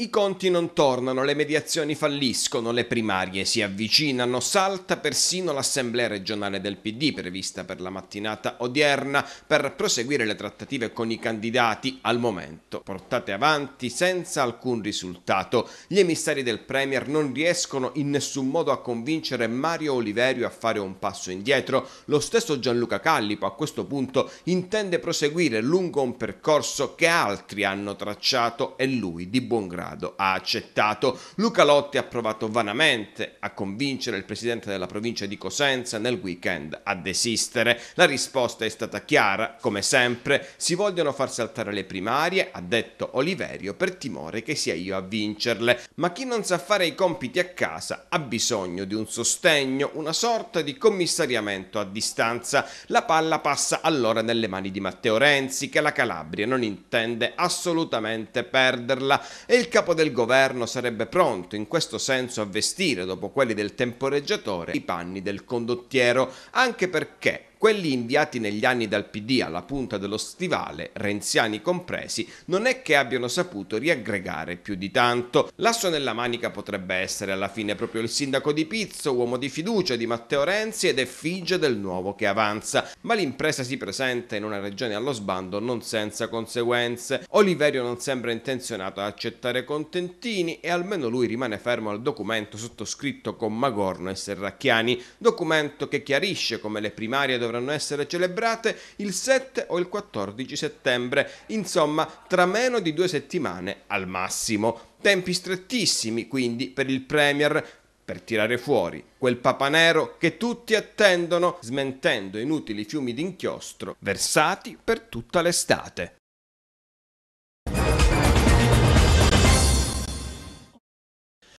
I conti non tornano, le mediazioni falliscono, le primarie si avvicinano, salta persino l'assemblea regionale del PD prevista per la mattinata odierna per proseguire le trattative con i candidati al momento portate avanti senza alcun risultato. Gli emissari del Premier non riescono in nessun modo a convincere Mario Oliverio a fare un passo indietro. Lo stesso Gianluca Callipo a questo punto intende proseguire lungo un percorso che altri hanno tracciato e lui di buon grado grado. Ha accettato. Luca Lotti ha provato vanamente a convincere il presidente della provincia di Cosenza nel weekend a desistere. La risposta è stata chiara, come sempre, si vogliono far saltare le primarie, ha detto Oliverio, per timore che sia io a vincerle. Ma chi non sa fare i compiti a casa ha bisogno di un sostegno, una sorta di commissariamento a distanza. La palla passa allora nelle mani di Matteo Renzi, che la Calabria non intende assolutamente perderla. E il capo del governo sarebbe pronto in questo senso a vestire, dopo quelli del temporeggiatore, i panni del condottiero, anche perché quelli inviati negli anni dal PD alla punta dello stivale, renziani compresi, non è che abbiano saputo riaggregare più di tanto. L'asso nella manica potrebbe essere alla fine proprio il sindaco di Pizzo, uomo di fiducia di Matteo Renzi ed effigie del nuovo che avanza, ma l'impresa si presenta in una regione allo sbando non senza conseguenze. Oliverio non sembra intenzionato ad accettare contentini e almeno lui rimane fermo al documento sottoscritto con Magorno e Serracchiani, documento che chiarisce come le primarie dove dovranno essere celebrate il 7 o il 14 settembre, insomma tra meno di due settimane al massimo. Tempi strettissimi quindi per il Premier per tirare fuori quel papa nero che tutti attendono, smentendo inutili fiumi d'inchiostro versati per tutta l'estate.